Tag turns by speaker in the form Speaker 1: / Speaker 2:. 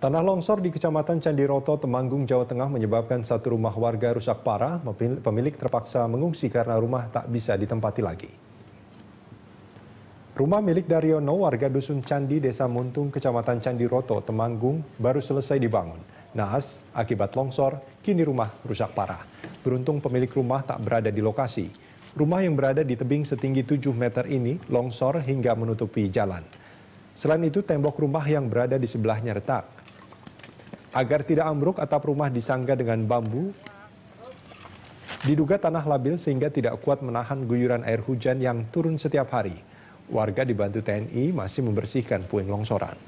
Speaker 1: Tanah longsor di Kecamatan Candiroto, Temanggung, Jawa Tengah menyebabkan satu rumah warga rusak parah. Pemilik terpaksa mengungsi karena rumah tak bisa ditempati lagi. Rumah milik Daryono, warga Dusun Candi, Desa Muntung, Kecamatan Candiroto, Temanggung, baru selesai dibangun. Naas, akibat longsor, kini rumah rusak parah. Beruntung pemilik rumah tak berada di lokasi. Rumah yang berada di tebing setinggi 7 meter ini longsor hingga menutupi jalan. Selain itu, tembok rumah yang berada di sebelahnya retak. Agar tidak ambruk atap rumah disangga dengan bambu, diduga tanah labil sehingga tidak kuat menahan guyuran air hujan yang turun setiap hari. Warga dibantu TNI masih membersihkan puing longsoran.